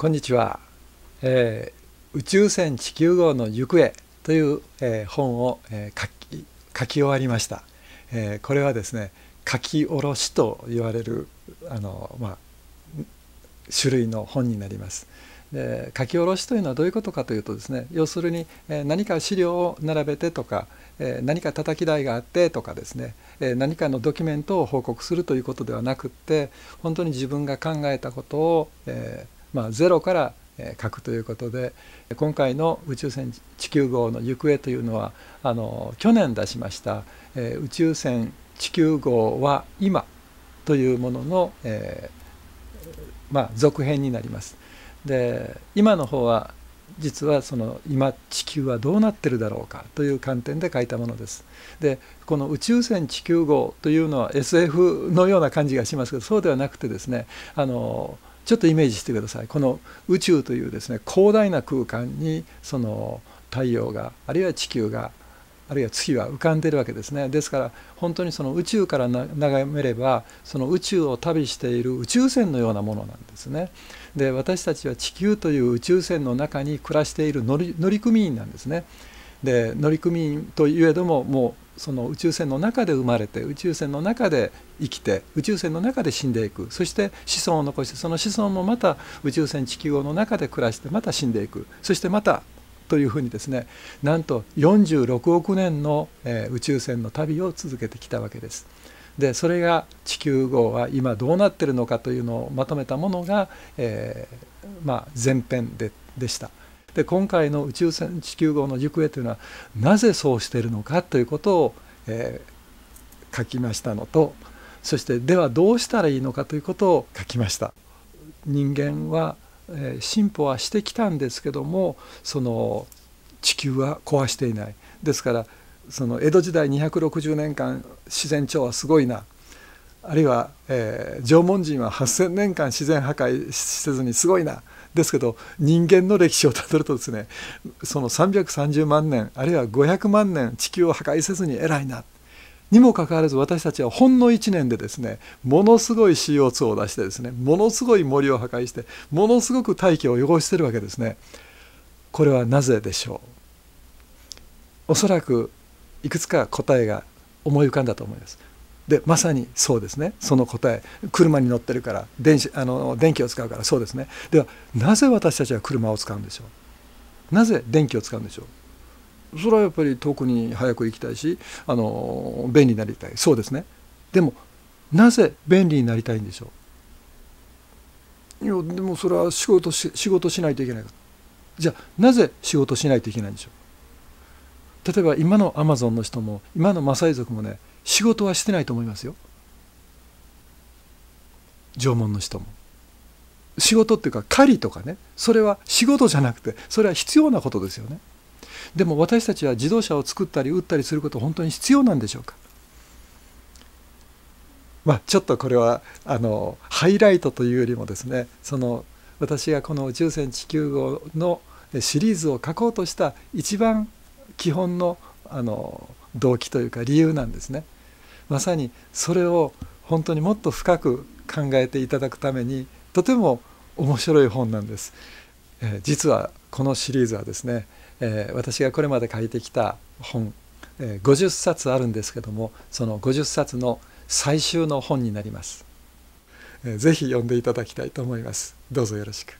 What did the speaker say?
こんにちは、えー、宇宙船地球号の行方」という、えー、本を、えー、書き書き終わりました、えこれはですね書き下ろしと言われるあの、まあ、種類の本になります。で書き下ろしというのはどういうことかというとですね要するに、え何か資料を並べてとか、え何か叩き台があってとかですね、え何かのドキュメントを報告するということではなくって本当に自分が考えたことを、えー、まあ、ゼロから書くということで今回の宇宙船地球号の行方というのはあの去年出しました「え宇宙船地球号は今」というものの、えー、まあ、続編になります。で今の方は実はその今地球はどうなってるだろうかという観点で書いたものです。でこの「宇宙船地球号」というのは SF のような感じがしますけどそうではなくてですねあのちょっとイメージしてくださいこの宇宙というですね広大な空間にその太陽があるいは地球があるいは月は浮かんでるわけですねですから本当にその宇宙から眺めればその宇宙を旅している宇宙船のようなものなんですねで私たちは地球という宇宙船の中に暮らしている乗組員なんですねで乗組員といえどももうその宇宙船の中で生まれて宇宙船の中で生きて宇宙船の中で死んでいくそして子孫を残してその子孫もまた宇宙船地球の中で暮らしてまた死んでいくそしてまたというふうにですねなんと46億年の、えー、宇宙船の旅を続けてきたわけです。でそれが地球号は今どうなってるのかというのをまとめたものが、えー、まあ、前編ででした。で今回の宇宙船地球号の行方というのはなぜそうしているのかということを、えー、書きましたのとそしてではどうしたらいいのかということを書きました。人間は、えー、進歩はしてきたんですけどもその地球は壊していないですからその江戸時代260年間自然調和すごいなあるいは、えー、縄文人は8,000年間自然破壊せずにすごいなですけど人間の歴史をたどるとですねその330万年あるいは500万年地球を破壊せずに偉いなにもかかわらず私たちはほんの1年でですねものすごい CO2 を出してですねものすごい森を破壊してものすごく大気を汚してるわけですね。これはなぜでしょうおそらくいくつか答えが思い浮かんだと思います。でまさにそうですねその答え車に乗ってるから電子あの電気を使うからそうですねではなぜ私たちは車を使うんでしょうなぜ電気を使うんでしょうそれはやっぱり遠くに早く行きたいしあの便利になりたいそうですねでもなぜ便利になりたいんでしょういやでもそれは仕事し仕事しないといけないじゃあなぜ仕事しないといけないんでしょう例えば今のアマゾンの人も今のマサイ族もね仕事はしてないと思いますよ縄文の人も仕事っていうか狩りとかねそれは仕事じゃなくてそれは必要なことですよねでも私たちは自動車を作ったり打ったりすること本当に必要なんでしょうかまあちょっとこれはあのハイライトというよりもですねその私がこの「宇宙船地球号」のシリーズを書こうとした一番基本のあの動機というか理由なんですね。まさにそれを本当にもっと深く考えていただくためにとても面白い本なんです。えー、実はこのシリーズはですね、えー、私がこれまで書いてきた本、えー、50冊あるんですけどもその50冊の最終の本になります。えー、ぜひ読んでいただきたいと思います。どうぞよろしく。